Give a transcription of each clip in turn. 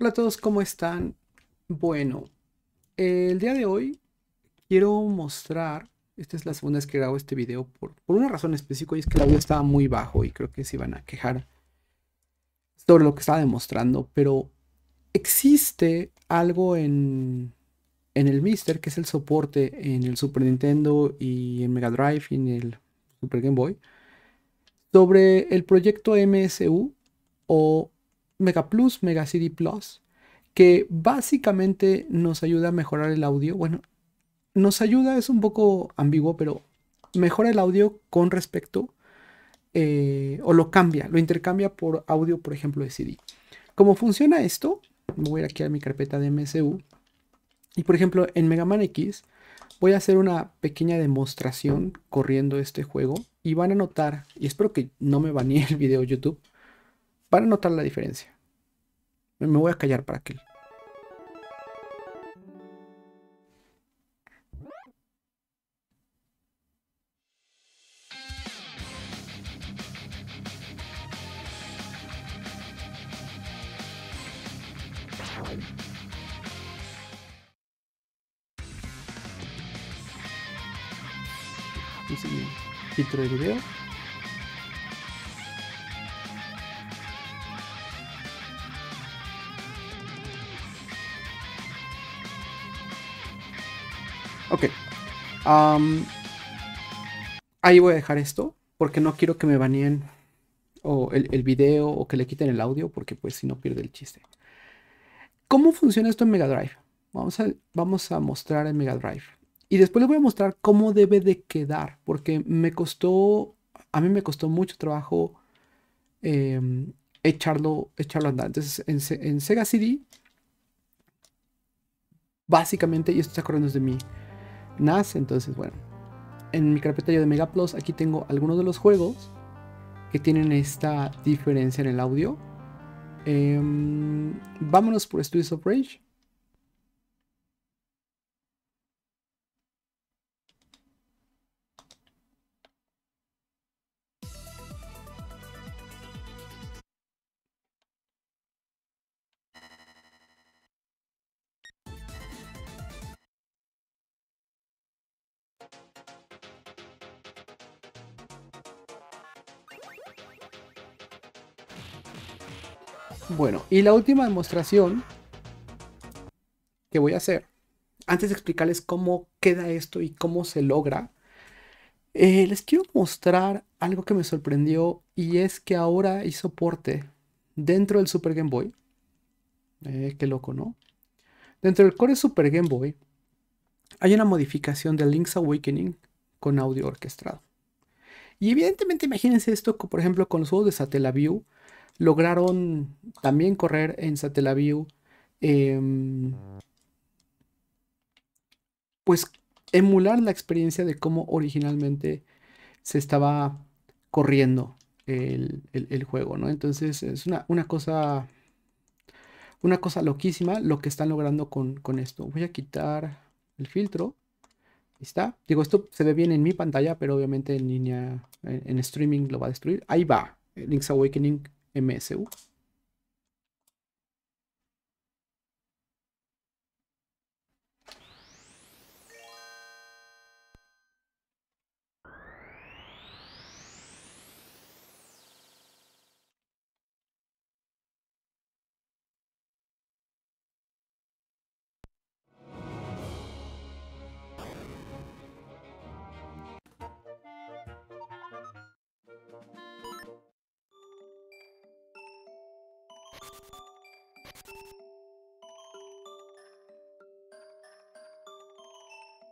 Hola a todos, ¿cómo están? Bueno, el día de hoy quiero mostrar, esta es la segunda vez que grabo este video por, por una razón específica y es que el audio estaba muy bajo y creo que se iban a quejar sobre lo que estaba demostrando, pero existe algo en, en el Mister que es el soporte en el Super Nintendo y en Mega Drive y en el Super Game Boy sobre el proyecto MSU o Mega Plus, Mega CD Plus, que básicamente nos ayuda a mejorar el audio. Bueno, nos ayuda, es un poco ambiguo, pero mejora el audio con respecto eh, o lo cambia, lo intercambia por audio, por ejemplo, de CD. ¿Cómo funciona esto? Voy aquí a mi carpeta de MSU. Y por ejemplo, en Mega Man X voy a hacer una pequeña demostración corriendo este juego y van a notar, y espero que no me banee el video YouTube, van a notar la diferencia. Me voy a callar para que... filtro de Título video. ahí voy a dejar esto porque no quiero que me baneen o el, el, video o que le quiten el audio porque pues si no pierde el chiste. ¿Cómo funciona esto en Mega Drive? Vamos a, vamos a mostrar en Mega Drive. Y después les voy a mostrar cómo debe de quedar porque me costó, a mí me costó mucho trabajo em, echarlo, echarlo a andar. Entonces en, en Sega CD, básicamente, y esto está corriendo desde mí NAS. Entonces, bueno, en mi carpetario de Mega Plus, aquí tengo algunos de los juegos que tienen esta diferencia en el audio. Em, vámonos por Studios of Rage. Bueno, y la última demostración que voy a hacer, antes de explicarles cómo queda esto y cómo se logra, eh, les quiero mostrar algo que me sorprendió y es que ahora hay soporte dentro del Super Game Boy. Eh, qué loco, ¿no? Dentro del core Super Game Boy hay una modificación de Link's Awakening con audio orquestado. Y evidentemente imagínense esto, por ejemplo, con los juegos de Satellaview, lograron también correr en Satellaview. Em, pues emular la experiencia de cómo originalmente se estaba corriendo el, juego, ¿no? Entonces es una, cosa. Una cosa loquísima lo que están logrando con, esto. Voy a quitar el filtro. Ahí está. Digo, esto se ve bien en mi pantalla, pero obviamente en línea, en streaming lo va a destruir. Ahí va. Link's Awakening MSU.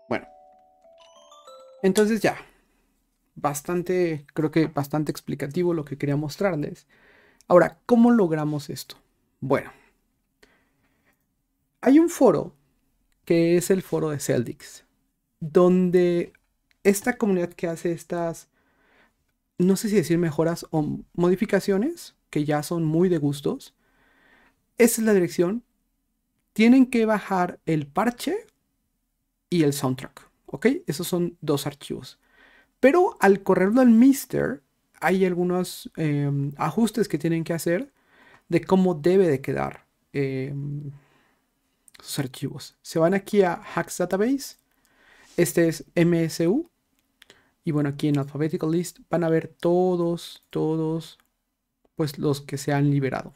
Bueno. Entonces ya. Bastante, creo que bastante explicativo lo que quería mostrarles. Ahora, ¿cómo logramos esto? Bueno. Hay un foro que es el foro de Celtics, donde esta comunidad que hace estas, no sé si decir mejoras o modificaciones, que ya son muy de gustos, esa es la dirección. Tienen que bajar el parche y el soundtrack. ¿Ok? Esos son dos archivos. Pero al correrlo al Mister, hay algunos em, ajustes que tienen que hacer de cómo debe de quedar esos em, sus archivos. Se van aquí a Hacks Database. Este es MSU. Y bueno, aquí en Alphabetical List van a ver todos, todos, pues los que se han liberado.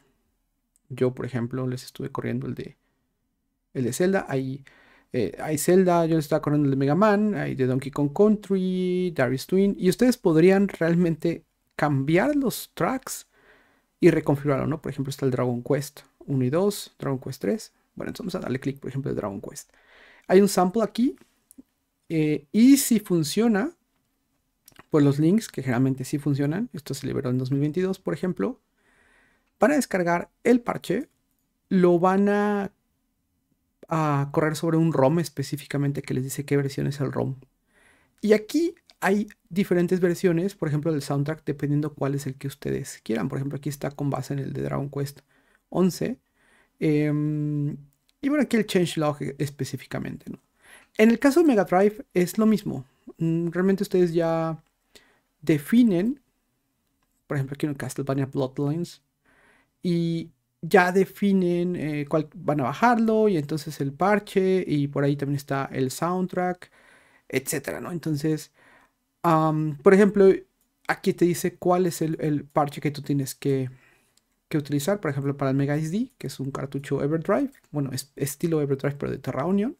Yo, por ejemplo, les estuve corriendo el de, el de Zelda. Hay, eh, Zelda, yo les estaba corriendo el de Mega Man, hay de Donkey Kong Country, Darius Twin. Y ustedes podrían realmente cambiar los tracks y reconfigurarlo, ¿no? Por ejemplo, está el Dragon Quest 1 y 2, Dragon Quest 3. Bueno, entonces vamos a darle clic, por ejemplo, de Dragon Quest. Hay un sample aquí. Eh, y si funciona, pues los links, que generalmente sí funcionan, esto se liberó en 2022, por ejemplo, van a descargar el parche, lo van a, a correr sobre un ROM específicamente que les dice qué versión es el ROM. Y aquí hay diferentes versiones, por ejemplo, del soundtrack, dependiendo cuál es el que ustedes quieran. Por ejemplo, aquí está con base en el de Dragon Quest 11. Em, y bueno, aquí el changelog específicamente. En el caso de Mega Drive es lo mismo. Mm, realmente ustedes ya definen, por ejemplo, aquí en Castlevania Bloodlines, y ya definen eh, cuál van a bajarlo y entonces el parche y por ahí también está el soundtrack, etcétera, ¿no? Entonces, por ejemplo, aquí te dice cuál es el, parche que tú tienes que, utilizar, por ejemplo, para el Mega SD, que es un cartucho Everdrive, bueno, es, estilo Everdrive, pero de Terra Union.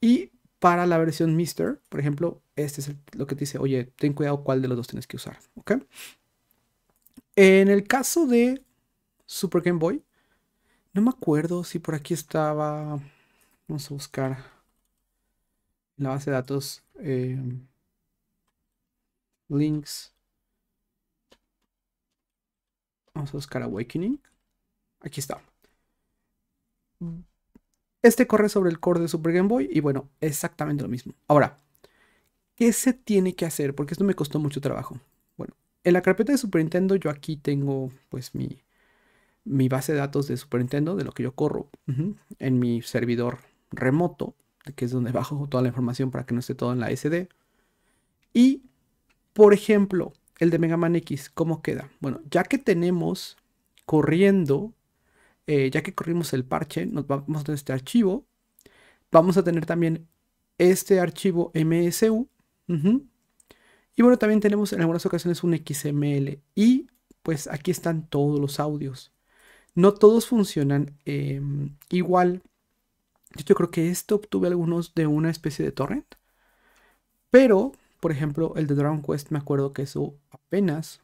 Y para la versión Mister, por ejemplo, este es lo que te dice, oye, ten cuidado cuál de los dos tienes que usar, ¿ok? En el caso de Super Game Boy. No me acuerdo si por aquí estaba. Vamos a buscar en la base de datos. Em, links. Vamos a buscar Awakening. Aquí está. Este corre sobre el core de Super Game Boy y bueno, exactamente lo mismo. Ahora, ¿qué se tiene que hacer? Porque esto me costó mucho trabajo. Bueno, en la carpeta de Super Nintendo yo aquí tengo pues mi, mi base de datos de Super Nintendo, de lo que yo corro, en mi servidor remoto, que es donde bajo toda la información para que no esté todo en la SD. Y, por ejemplo, el de Mega Man X, ¿cómo queda? Bueno, ya que tenemos corriendo, eh, ya que corrimos el parche, nos vamos a tener este archivo. Vamos a tener también este archivo MSU. Y bueno, también tenemos en algunas ocasiones un XML. Y pues aquí están todos los audios. No todos funcionan em, igual. Yo creo que esto obtuve algunos de una especie de torrent. Pero, por ejemplo, el de Dragon Quest me acuerdo que eso apenas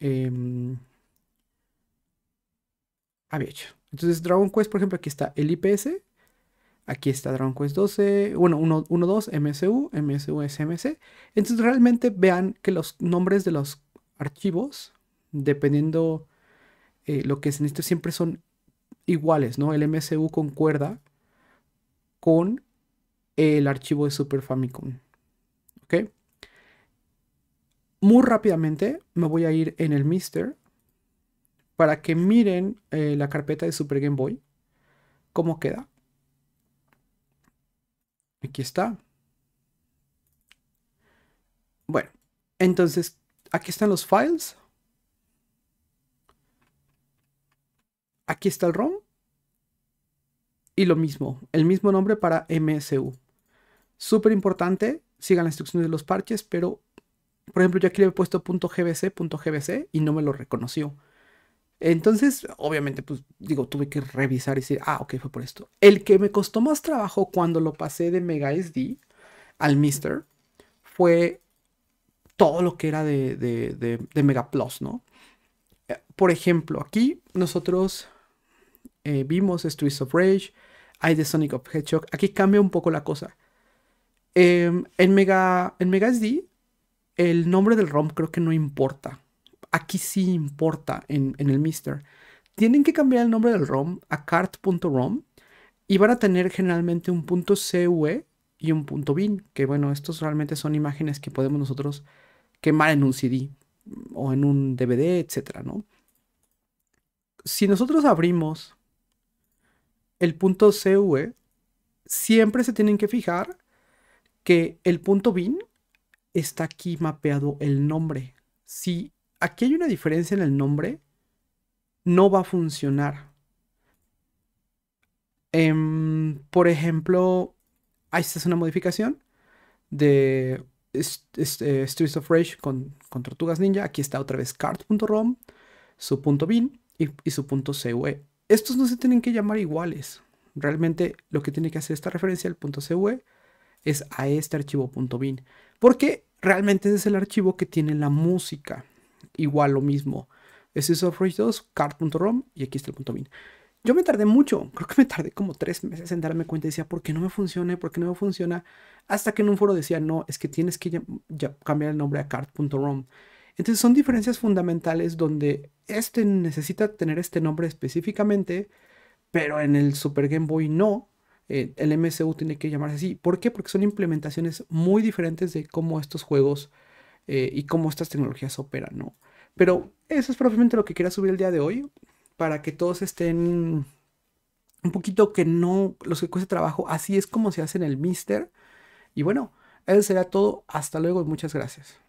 em, había hecho. Entonces, Dragon Quest, por ejemplo, aquí está el IPS. Aquí está Dragon Quest 12, bueno, 1.2, MSU, MSU SMC. Entonces realmente vean que los nombres de los archivos, dependiendo eh, lo que se necesita siempre son iguales, ¿no? El MSU concuerda con el archivo de Super Famicom. ¿Ok? Muy rápidamente me voy a ir en el Mister para que miren eh, la carpeta de Super Game Boy. ¿Cómo queda? Aquí está. Bueno, entonces aquí están los files. aquí está el ROM. Y lo mismo, el mismo nombre para MSU. Súper importante, sigan las instrucciones de los parches, pero por ejemplo yo aquí le he puesto .gbc, .gbc y no me lo reconoció. Entonces, obviamente, pues digo, tuve que revisar y decir, ah, ok, fue por esto. El que me costó más trabajo cuando lo pasé de Mega SD al Mister fue todo lo que era de, de Mega Plus, ¿no? Eh, por ejemplo, aquí nosotros eh, vimos Streets of Rage, hay de Sonic of Hedgehog. Aquí cambia un poco la cosa. Em, en, Mega, en Mega SD, el nombre del ROM creo que no importa. Aquí sí importa en, el Mister. Tienen que cambiar el nombre del ROM a cart.rom y van a tener generalmente un punto CUE y un punto bin, que bueno, estos realmente son imágenes que podemos nosotros quemar en un CD o en un DVD, etc. ¿no? Si nosotros abrimos el punto CV, e siempre se tienen que fijar que el punto bin está aquí mapeado el nombre. Si aquí hay una diferencia en el nombre, no va a funcionar. Em, por ejemplo, ahí está es una modificación de este, Streets of Rage con, Tortugas Ninja. Aquí está otra vez cart.rom, su punto bin y, su punto CV. Estos no se tienen que llamar iguales. Realmente lo que tiene que hacer esta referencia al .cv e, es a este archivo .bin, porque realmente ese es el archivo que tiene la música. Igual lo mismo. ese es Software 2, card.rom y aquí está el .bin. Yo me tardé mucho, creo que me tardé como tres meses en darme cuenta y decía, ¿por qué no me funciona? ¿Por qué no me funciona? Hasta que en un foro decía, no, es que tienes que cambiar el nombre a card.rom. Entonces son diferencias fundamentales donde este necesita tener este nombre específicamente, pero en el Super Game Boy no. Eh, el MSU tiene que llamarse así. ¿Por qué? Porque son implementaciones muy diferentes de cómo estos juegos eh, y cómo estas tecnologías operan, ¿no? Pero eso es probablemente lo que quería subir el día de hoy, para que todos estén un poquito que no los que cueste trabajo. Así es como se hace en el Mister. Y bueno, eso será todo. Hasta luego muchas gracias.